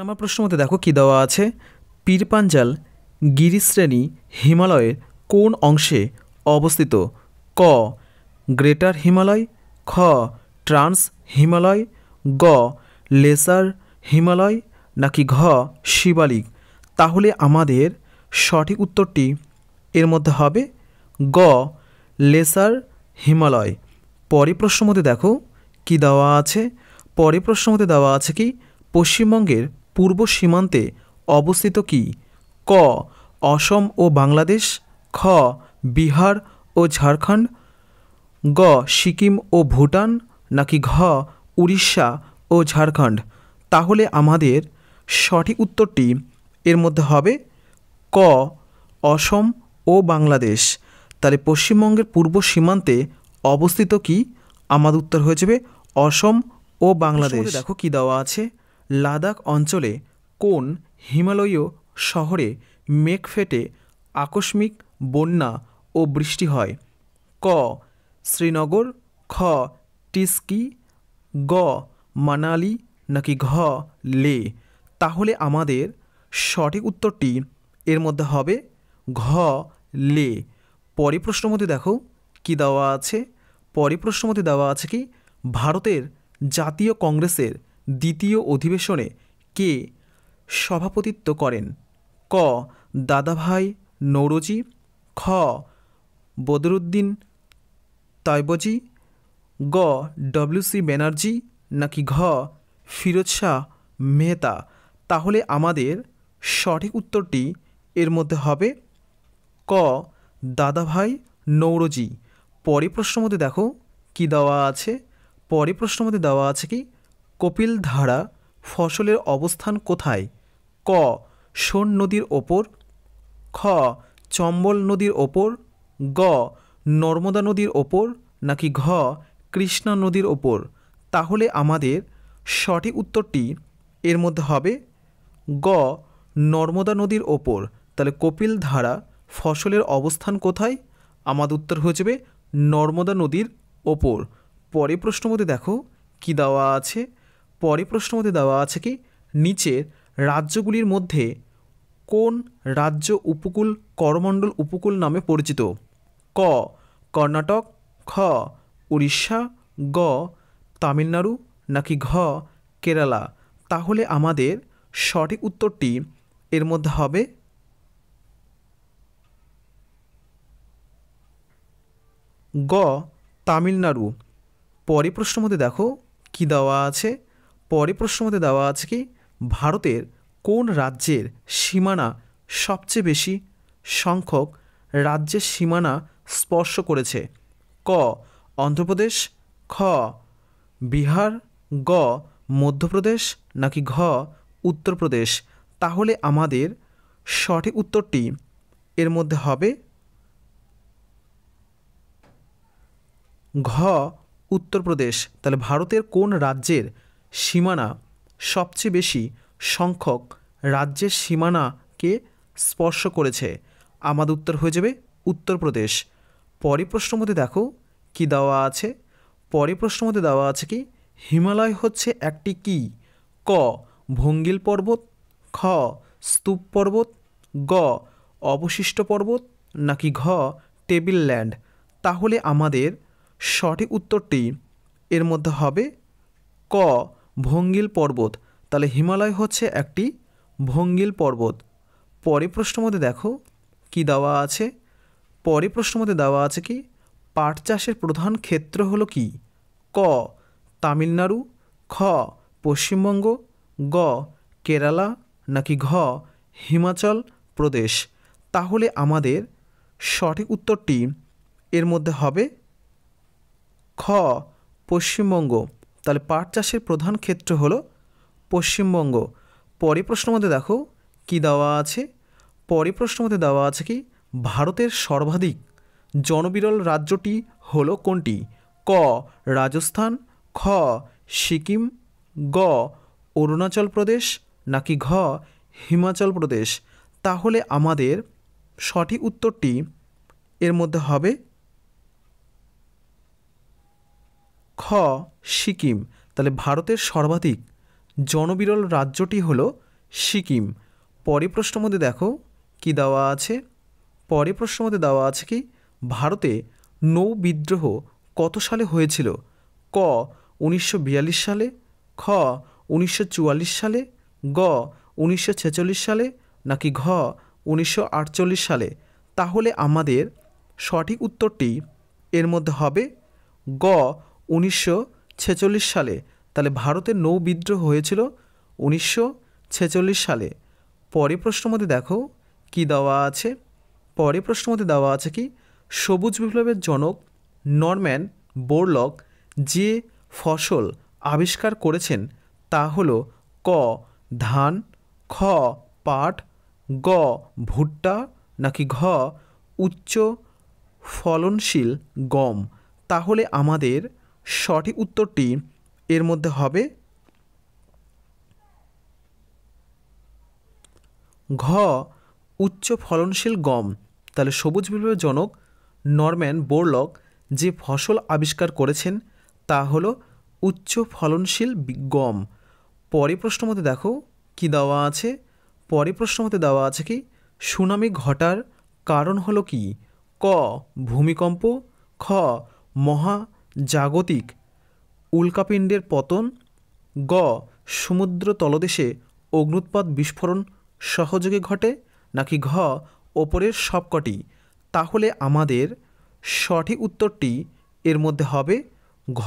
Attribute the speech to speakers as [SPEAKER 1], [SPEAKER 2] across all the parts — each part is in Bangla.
[SPEAKER 1] নম্বর প্রশ্ন মতে দেখো কী দেওয়া আছে পীরপাঞ্জাল গিরিশ্রেণী হিমালয়ের কোন অংশে অবস্থিত ক গ্রেটার হিমালয় খ ট্রান্স হিমালয় গ লেসার হিমালয় নাকি ঘ শিবালিক তাহলে আমাদের সঠিক উত্তরটি এর মধ্যে হবে গ লেসার হিমালয় পরে প্রশ্ন মতে দেখো কি দেওয়া আছে পরে প্রশ্ন মতে দেওয়া আছে কি পশ্চিমবঙ্গের পূর্ব সীমান্তে অবস্থিত কি ক অসম ও বাংলাদেশ খ বিহার ও ঝাড়খণ্ড গ সিকিম ও ভুটান নাকি ঘ উড়িষ্যা ও ঝাড়খণ্ড তাহলে আমাদের সঠিক উত্তরটি এর মধ্যে হবে ক অসম ও বাংলাদেশ তাহলে পশ্চিমবঙ্গের পূর্ব সীমান্তে অবস্থিত কি আমাদের উত্তর হয়ে যাবে অসম ও বাংলাদেশ দেখো কি দেওয়া আছে লাদাখ অঞ্চলে কোন হিমালয়ীয় শহরে মেঘ ফেটে আকস্মিক বন্যা ও বৃষ্টি হয় ক শ্রীনগর খ টিস্কি গ মানালি নাকি ঘ লে তাহলে আমাদের সঠিক উত্তরটি এর মধ্যে হবে ঘ লে পরে মধ্যে দেখো কি দেওয়া আছে পরে মধ্যে দেওয়া আছে কি ভারতের জাতীয় কংগ্রেসের দ্বিতীয় অধিবেশনে কে সভাপতিত্ব করেন ক দাদাভাই নৌরজি খ বদরুদ্দিন তৈবজি গ ডব্লিউসি ব্যানার্জি নাকি ঘ ফিরোজ শাহ মেহতা তাহলে আমাদের সঠিক উত্তরটি এর মধ্যে হবে ক দাদাভাই নৌরজি পরে প্রশ্ন মধ্যে দেখো কি দেওয়া আছে পরে প্রশ্ন মধ্যে দেওয়া আছে কি কপিল ধারা ফসলের অবস্থান কোথায় ক সোন নদীর ওপর খ চম্বল নদীর ওপর গ নর্মদা নদীর ওপর নাকি ঘ কৃষ্ণা নদীর ওপর তাহলে আমাদের সঠিক উত্তরটি এর মধ্যে হবে গ নর্মদা নদীর ওপর তাহলে কপিল ধারা ফসলের অবস্থান কোথায় আমাদের উত্তর হয়ে যাবে নর্মদা নদীর ওপর পরে প্রশ্ন মধ্যে দেখো কী দেওয়া আছে পরে প্রশ্ন মধ্যে দেওয়া আছে কি নিচের রাজ্যগুলির মধ্যে কোন রাজ্য উপকূল করমণ্ডল উপকূল নামে পরিচিত ক কর্ণাটক খ উড়িষ্যা গ তামিলনাড়ু নাকি ঘ কেরালা তাহলে আমাদের সঠিক উত্তরটি এর মধ্যে হবে গ তামিলনাড়ু পরে প্রশ্ন মধ্যে দেখো কি দেওয়া আছে পরে প্রশ্ন মতে দেওয়া আছে কি ভারতের কোন রাজ্যের সীমানা সবচেয়ে বেশি সংখ্যক রাজ্যের সীমানা স্পর্শ করেছে ক অন্ধ্রপ্রদেশ খ বিহার গ মধ্যপ্রদেশ নাকি ঘ উত্তরপ্রদেশ তাহলে আমাদের সঠিক উত্তরটি এর মধ্যে হবে ঘ উত্তরপ্রদেশ তাহলে ভারতের কোন রাজ্যের সীমানা সবচেয়ে বেশি সংখ্যক রাজ্যের সীমানাকে স্পর্শ করেছে আমাদের উত্তর হয়ে যাবে উত্তরপ্রদেশ পরে প্রশ্ন মধ্যে দেখো কি দেওয়া আছে পরে প্রশ্ন মধ্যে দেওয়া আছে কি হিমালয় হচ্ছে একটি কি ক ভঙ্গিল পর্বত খ স্তূপ পর্বত গ অবশিষ্ট পর্বত নাকি ঘ টেবিল ল্যান্ড তাহলে আমাদের সঠিক উত্তরটি এর মধ্যে হবে ক ভঙ্গিল পর্বত তাহলে হিমালয় হচ্ছে একটি ভঙ্গিল পর্বত পরে প্রশ্ন মধ্যে দেখো কি দেওয়া আছে পরে প্রশ্ন মধ্যে দেওয়া আছে কি পাট চাষের প্রধান ক্ষেত্র হলো কি ক তামিলনাড়ু খ পশ্চিমবঙ্গ গ কেরালা নাকি ঘ হিমাচল প্রদেশ তাহলে আমাদের সঠিক উত্তরটি এর মধ্যে হবে খ পশ্চিমবঙ্গ তাহলে পাট চাষের প্রধান ক্ষেত্র হলো পশ্চিমবঙ্গ পরে প্রশ্ন মধ্যে দেখো কি দেওয়া আছে পরে প্রশ্ন মধ্যে দেওয়া আছে কি ভারতের সর্বাধিক জনবিরল রাজ্যটি হলো কোনটি ক রাজস্থান খ সিকিম গ অরুণাচল প্রদেশ নাকি ঘ হিমাচল প্রদেশ তাহলে আমাদের সঠিক উত্তরটি এর মধ্যে হবে সিকিম তাহলে ভারতের সর্বাধিক জনবিরল রাজ্যটি হলো সিকিম পরে প্রশ্ন মধ্যে দেখো কি দেওয়া আছে পরে প্রশ্ন মধ্যে দেওয়া আছে কি ভারতে নৌ বিদ্রোহ কত সালে হয়েছিল ক উনিশশো সালে খ উনিশশো সালে গ উনিশশো সালে নাকি ঘ উনিশশো সালে তাহলে আমাদের সঠিক উত্তরটি এর মধ্যে হবে গ উনিশশো সালে তাহলে ভারতের নৌ বিদ্রোহ হয়েছিল উনিশশো সালে পরে প্রশ্নমতে দেখো কি দেওয়া আছে পরে প্রশ্নমতে দেওয়া আছে কি সবুজ বিপ্লবের জনক নরম্যান বোরলক যে ফসল আবিষ্কার করেছেন তা হল ক ধান খ পাট গ ভুট্টা নাকি ঘ উচ্চ ফলনশীল গম তাহলে আমাদের সঠিক উত্তরটি এর মধ্যে হবে ঘ উচ্চ ফলনশীল গম তাহলে সবুজ বিপ্লবের জনক নরম্যান বোরলক যে ফসল আবিষ্কার করেছেন তা হল উচ্চ ফলনশীল গম পরে প্রশ্ন মতে দেখো কি দেওয়া আছে পরে প্রশ্ন মতে দেওয়া আছে কি সুনামি ঘটার কারণ হলো কি ক ভূমিকম্প খ মহা জাগতিক উল্কাপিণ্ডের পতন গ সমুদ্র তলদেশে অগ্নুৎপাত বিস্ফোরণ সহযোগে ঘটে নাকি ঘ ওপরের সবকটি তাহলে আমাদের সঠিক উত্তরটি এর মধ্যে হবে ঘ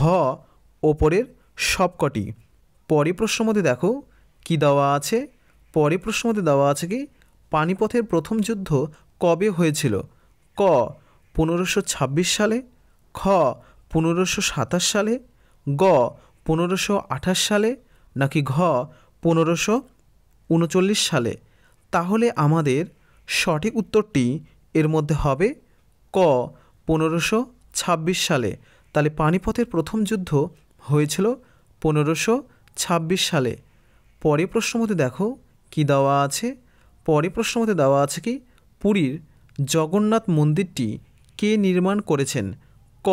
[SPEAKER 1] ওপরের সবকটি পরে প্রশ্ন মধ্যে দেখো কি দেওয়া আছে পরে প্রশ্ন মধ্যে দেওয়া আছে কি পানিপথের প্রথম যুদ্ধ কবে হয়েছিল ক পনেরোশো সালে খ পনেরোশো সাতাশ সালে গ পনেরোশো আঠাশ সালে নাকি ঘ পনেরোশো উনচল্লিশ সালে তাহলে আমাদের সঠিক উত্তরটি এর মধ্যে হবে ক পনেরোশো ছাব্বিশ সালে তাহলে পানিপথের প্রথম যুদ্ধ হয়েছিল পনেরোশো ছাব্বিশ সালে পরে মতে দেখো কি দেওয়া আছে পরে প্রশ্নমতে দেওয়া আছে কি পুরীর জগন্নাথ মন্দিরটি কে নির্মাণ করেছেন ক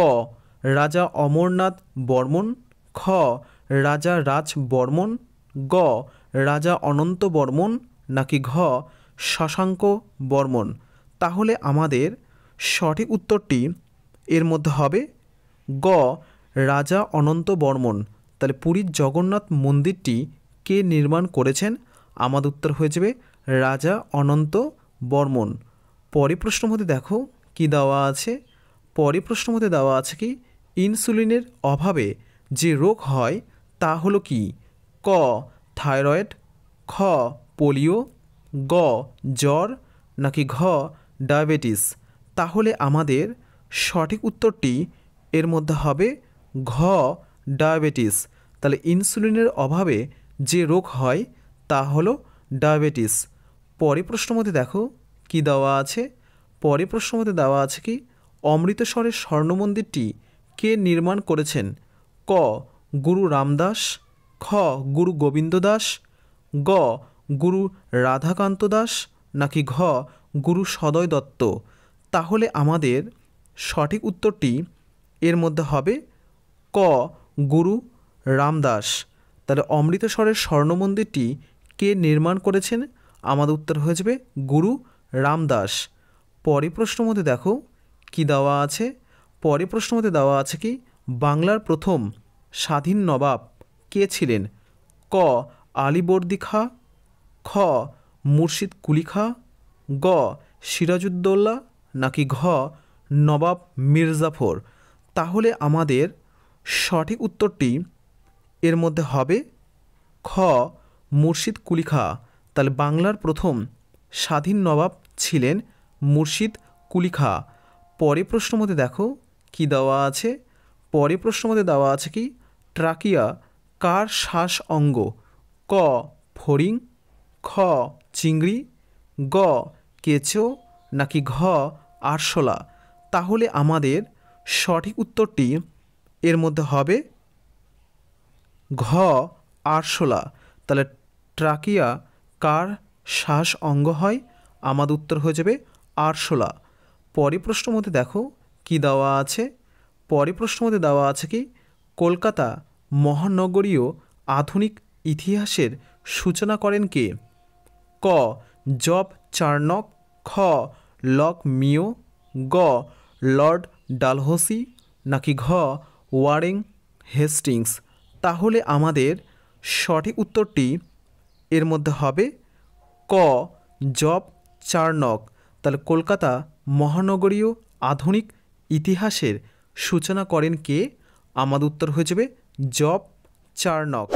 [SPEAKER 1] রাজা অমরনাথ বর্মন খ রাজা রাজ বর্মন গ রাজা অনন্ত বর্মন নাকি ঘ শশাঙ্ক বর্মন তাহলে আমাদের সঠিক উত্তরটি এর মধ্যে হবে গ রাজা অনন্ত বর্মন তাহলে পুরীর জগন্নাথ মন্দিরটি কে নির্মাণ করেছেন আমাদের উত্তর হয়ে যাবে রাজা অনন্ত বর্মন পরে প্রশ্ন মধ্যে দেখো কি দেওয়া আছে পরে প্রশ্ন মধ্যে দেওয়া আছে কি ইনসুলিনের অভাবে যে রোগ হয় তা হল কি ক থাইরয়েড খ পোলিও গ জ্বর নাকি ঘ ডায়াবেটিস তাহলে আমাদের সঠিক উত্তরটি এর মধ্যে হবে ঘ ডায়াবেটিস তাহলে ইনসুলিনের অভাবে যে রোগ হয় তা হলো ডায়াবেটিস পরে প্রশ্নমতে দেখো কি দেওয়া আছে পরে প্রশ্নমতে দেওয়া আছে কি অমৃতসরের স্বর্ণমন্দিরটি কে নির্মাণ করেছেন ক গুরু রামদাস খ গুরু গোবিন্দ দাস গ গুরু রাধাকান্ত দাস নাকি ঘ গুরু সদয় দত্ত তাহলে আমাদের সঠিক উত্তরটি এর মধ্যে হবে ক গুরু রামদাস তাহলে অমৃতসরের স্বর্ণ মন্দিরটি কে নির্মাণ করেছেন আমাদের উত্তর হয়ে যাবে গুরু রামদাস পরে প্রশ্ন মধ্যে দেখো কী দেওয়া আছে পরে প্রশ্ন মতে দেওয়া আছে কি বাংলার প্রথম স্বাধীন নবাব কে ছিলেন ক আলিবর্দি খা খ মুর্শিদ কুলি খা গ সিরাজুদ্দৌল্লা নাকি ঘ নবাব মির্জাফর তাহলে আমাদের সঠিক উত্তরটি এর মধ্যে হবে খ মুর্শিদ কুলি খা তাহলে বাংলার প্রথম স্বাধীন নবাব ছিলেন মুর্শিদ কুলি খা পরে প্রশ্ন মতে দেখো কি দেওয়া আছে পরে মধ্যে দেওয়া আছে কি ট্রাকিয়া কার শ্বাস অঙ্গ ক ফড়িং খ চিংড়ি গ কেঁচো নাকি ঘ আরশোলা তাহলে আমাদের সঠিক উত্তরটি এর মধ্যে হবে ঘ আরশোলা তাহলে ট্রাকিয়া কার শ্বাস অঙ্গ হয় আমাদের উত্তর হয়ে যাবে আরশোলা পরে প্রশ্ন মধ্যে দেখো কি দেওয়া আছে পরে প্রশ্নমতে দেওয়া আছে কি কলকাতা মহানগরীয় আধুনিক ইতিহাসের সূচনা করেন কে ক জব চার্নক খ লক মিও গ লর্ড ডালহসি নাকি ঘ ওয়ারেং হেস্টিংস তাহলে আমাদের সঠিক উত্তরটি এর মধ্যে হবে ক জব চার্নক তাহলে কলকাতা মহানগরীয় আধুনিক ইতিহাসের সূচনা করেন কে আমাদের উত্তর হয়ে যাবে জব চার্নক